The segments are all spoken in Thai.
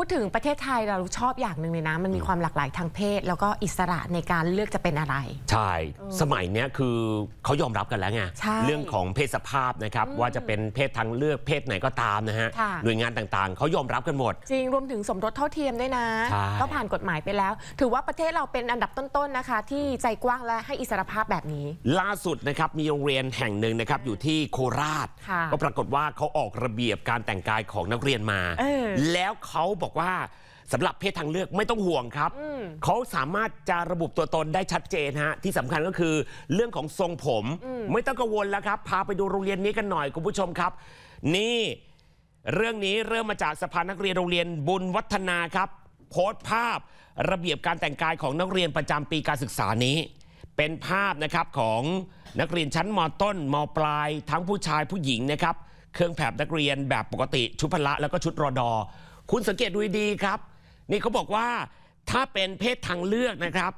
พูดถึงประเทศไทยเราชอบอย่างหนึ่งเลยนะมันมีความหลากหลายทางเพศแล้วก็อิสระในการเลือกจะเป็นอะไร ใช่ สมัยเนี้ยคือเขายอมรับกันแล้วไงเรื่องของเพศสภาพนะครับว่าจะเป็นเพศทางเลือกเพศไหนก็ตามนะฮะหน่วยงานต่างๆเขายอมรับกันหมดจริงรวมถึงสมรสเท่าเทียมด้วยนะก็ผ่านกฎหมายไปแล้ว ถือว่าประเทศเราเป็นอันดับต้นๆนะคะที่ใจกว้างและให้อิสรภาพแบบนี้ ล่าสุดนะครับมีโรงเรียนแห่งหนึ่งนะครับอยู่ที่โคราชก็ปรากฏว่าเขาออกระเบียบการแต่งกายของนักเรียนมา แล้วเขาบอกบอกว่าสำหรับเพศทางเลือกไม่ต้องห่วงครับ เขาสามารถจะระบุตัวตนได้ชัดเจนฮะ ที่สำคัญก็คือเรื่องของทรงผม ไม่ต้องกังวลแล้วครับพาไปดูโรงเรียนนี้กันหน่อยคุณผู้ชมครับ นี่เรื่องนี้เริ่มมาจาก สภานักเรียนโรงเรียนบุญวัฒนาครับ โพสต์ภาพระเบียบการแต่งกายของนักเรียนประจำปีการศึกษานี้ เป็นภาพนะครับของนักเรียนชั้นมต้นมปลาย ทั้งผู้ชายผู้หญิงนะครับ เครื่องแบบนักเรียนแบบปกติชุดพละแล้วก็ชุดรอดอคุณสังเกตดูดีครับ นี่เขาบอกว่าถ้าเป็นเพศทางเลือกนะครับ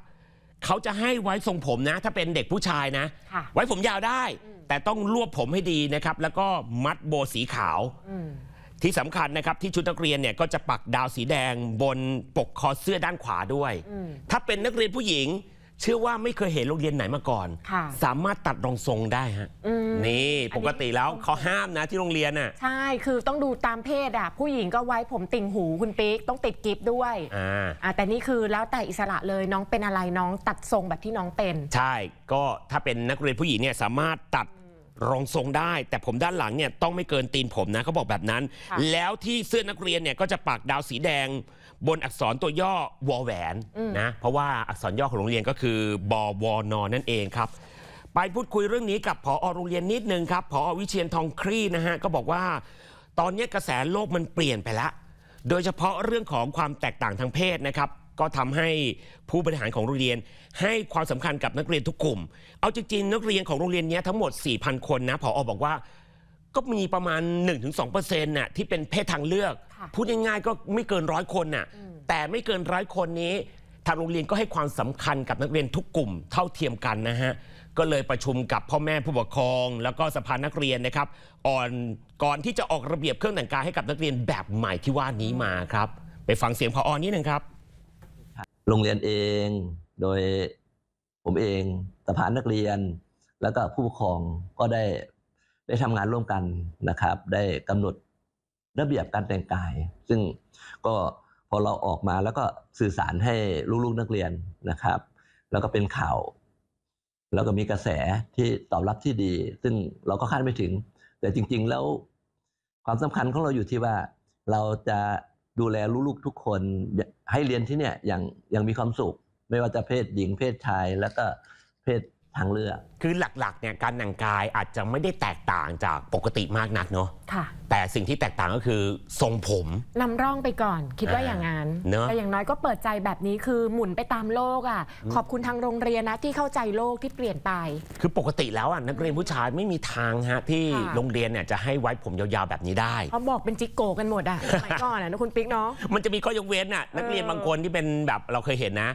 เขาจะให้ไว้ทรงผมนะ ถ้าเป็นเด็กผู้ชายนะ ไว้ผมยาวได้ แต่ต้องรวบผมให้ดีนะครับ แล้วก็มัดโบสีขาว ที่สำคัญนะครับที่ชุดนักเรียนเนี่ยก็จะปักดาวสีแดงบนปกคอเสื้อด้านขวาด้วย ถ้าเป็นนักเรียนผู้หญิงเชื่อว่าไม่เคยเห็นโรงเรียนไหนมาก่อนสามารถตัดรองทรงได้ฮะนี่ปกติแล้วเขาห้ามนะที่โรงเรียนอ่ะใช่ คือต้องดูตามเพศอ่ะผู้หญิงก็ไว้ผมติ่งหูคุณปิ๊กต้องติดกิฟด้วยอ่าแต่นี่คือแล้วแต่อิสระเลยน้องเป็นอะไรน้องตัดทรงแบบที่น้องเป็นใช่ ก็ถ้าเป็นนักเรียนผู้หญิงเนี่ย สามารถตัดรองทรงได้แต่ผมด้านหลังเนี่ยต้องไม่เกินตีนผม นะเขาบอกแบบนั้น แล้วที่เสื้อนักเรียนเนี่ยก็จะปักดาวสีแดง บนอักษรตัวย่อวอแหวนนะเพราะว่าอักษรย่อของโรงเรียนก็คือบอวอนอนั่นเองครับ ไปพูดคุยเรื่องนี้กับผอโรงเรียนนิดนึงครับผอวิเชียนทองครีนะฮะก็บอกว่า ตอนนี้กระแสโลกมันเปลี่ยนไปแล้วโดยเฉพาะเรื่องของความแตกต่างทางเพศนะครับก็ทำให้ผู้บริหารของโรงเรียนให้ความสำคัญกับนักเรียนทุกกลุ่ม เอาจริงๆนักเรียนของโรงเรียนนี้ทั้งหมด 4,000 คนนะผออบอกว่า ก็มีประมาณ 1-2%น่ะที่เป็นเพศทางเลือก พูดง่ายๆก็ไม่เกินร้อยคนน่ะ แต่ไม่เกินร้อยคนนี้ทางโรงเรียนก็ให้ความสำคัญกับนักเรียนทุกกลุ่ม เท่าเทียมกันนะฮะ ก็เลยประชุมกับพ่อแม่ผู้ปกครอง แล้วก็สภานักเรียนนะครับอ่อนก่อนที่จะออกระเบียบเครื่องแต่งกายให้กับนักเรียนแบบใหม่ที่ว่านี้มาครับ ไปฟังเสียงพออนี้หนึ่งครับโรงเรียนเองโดยผมเองสภานักเรียน แล้วก็ผู้ปกครองก็ได้ได้ทำงานร่วมกันนะครับ ได้กำหนดระเบียบการแต่งกาย ซึ่งก็พอเราออกมาแล้วก็สื่อสารให้ ลูกๆนักเรียนนะครับ แล้วก็เป็นข่าว แล้วก็มีกระแสที่ตอบรับที่ดี ซึ่งเราก็คาดไม่ถึง แต่จริงๆแล้วความสำคัญของเราอยู่ที่ว่าเราจะดูแลลูกๆทุกคนให้เรียนที่เนี่ย อย่างอย่างมีความสุข ไม่ว่าจะเพศหญิงเพศชาย แล้วก็เพศทางเลือก คือหลักๆเนี่ยการแต่งกายอาจจะไม่ได้แตกต่างจากปกติมากนักเนาะ ค่ะ แต่สิ่งที่แตกต่างก็คือทรงผมนำร่องไปก่อนคิดว่าอย่างนั้นเนาะแต่อย่างน้อยก็เปิดใจแบบนี้คือหมุนไปตามโลกอ่ะ ขอบคุณทางโรงเรียนนะ ที่เข้าใจโลกที่เปลี่ยนไป คือปกติแล้วอ่ะนักเรียนผู้ชายไม่มีทางฮะที่โรงเรียนเนี่ยจะให้ไว้ผมยาวๆแบบนี้ได้เขาบอกเป็นจิกโกกันหมดอ่ะสมัยก่อนอ่ะนะคุณปิ๊กเนาะ มันจะมีข้อยกเว้นอ่ะนักเรียนบางคนที่เป็นแบบเราเคยเห็นนะ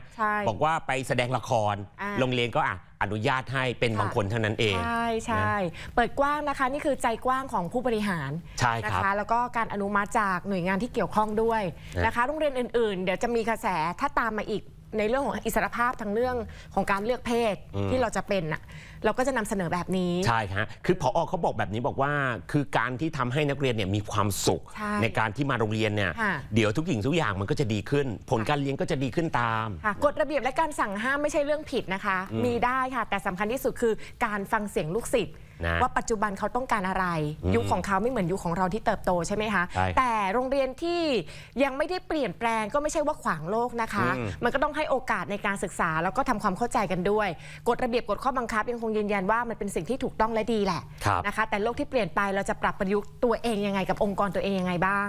บอกว่าไปแสดงละครโรงเรียนก็อ่ะอนุญาตให้เป็นบางคนเท่านั้นเอง ใช่ใช่ เปิดกว้างนะคะนี่คือใจกว้างของผู้บริหารใช่นะคะแล้วก็การอนุมัติจากหน่วยงานที่เกี่ยวข้องด้วยนะคะโรงเรียนอื่นๆ เดี๋ยวจะมีกระแสถ้าตามมาอีกในเรื่องของอิสรภาพทางเรื่องของการเลือกเพศที่เราจะเป็นน่ะเราก็จะนำเสนอแบบนี้ใช่ฮะคือพออเขาบอกแบบนี้บอกว่า คือการที่ทำให้นักเรียนเนี่ยมีความสุขใในการที่มาโรงเรียนเนี่ยเดี๋ยวทุกอย่างทุกอย่างมันก็จะดีขึ้น ผลการเรียนก็จะดีขึ้นตาม กฎระเบียบและการสั่งห้ามไม่ใช่เรื่องผิดนะคะมีได้ค่ะแต่สำคัญที่สุดคือ การฟังเสียงลูกศิษย์ว่าปัจจุบันเขาต้องการอะไร ยุคของเขาไม่เหมือนยุคของเราที่เติบโตใช่ไหมคะแต่โรงเรียนที่ยังไม่ได้เปลี่ยนแปลง ก็ไม่ใช่ว่าขวางโลกนะคะมันก็ต้องให้โอกาสในการศึกษาแล้วก็ทำความเข้าใจกันด้วยกฎระเบียบกฎข้อบังคับยังคงยืนยันว่ามันเป็นสิ่งที่ถูกต้องและดีแหละนะคะแต่โลกที่เปลี่ยนไปเราจะปรับประยุกต์ตัวเองยังไงกับองค์กรตัวเองยังไงบ้าง